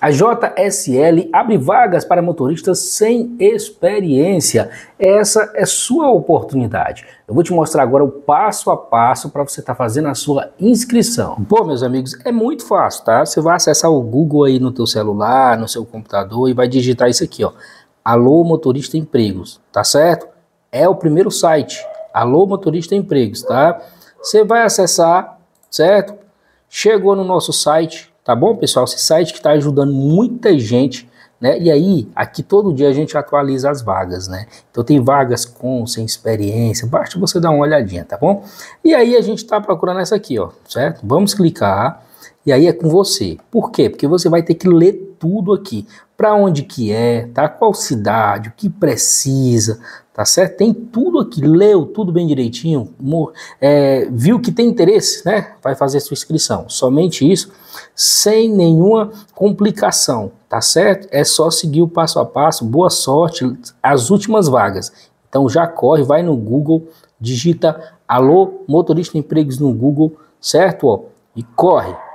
A JSL abre vagas para motoristas sem experiência. Essa é sua oportunidade. Eu vou te mostrar agora o passo a passo para você estar tá fazendo a sua inscrição. Pô, meus amigos, é muito fácil, tá? Você vai acessar o Google aí no teu celular, no seu computador e vai digitar isso aqui, ó. Alô Motorista Empregos, tá certo? É o primeiro site. Alô Motorista Empregos, tá? Você vai acessar, certo? Chegou no nosso site, Tá bom, pessoal? Esse site que está ajudando muita gente. Né? E aí, aqui todo dia a gente atualiza as vagas, né? Então tem vagas com, sem experiência, basta você dar uma olhadinha, tá bom? E aí a gente está procurando essa aqui, ó, certo? Vamos clicar e aí é com você. Por quê? Porque você vai ter que ler tudo aqui. Para onde que é, tá? Qual cidade, o que precisa, tá certo? Tem tudo aqui, leu tudo bem direitinho, é, viu que tem interesse, né? Vai fazer sua inscrição. Somente isso, sem nenhuma complicação, tá certo? É só seguir o passo a passo. Boa sorte, as últimas vagas. Então já corre, vai no Google, digita Alô Motorista Empregos no Google, certo? Ó, e corre.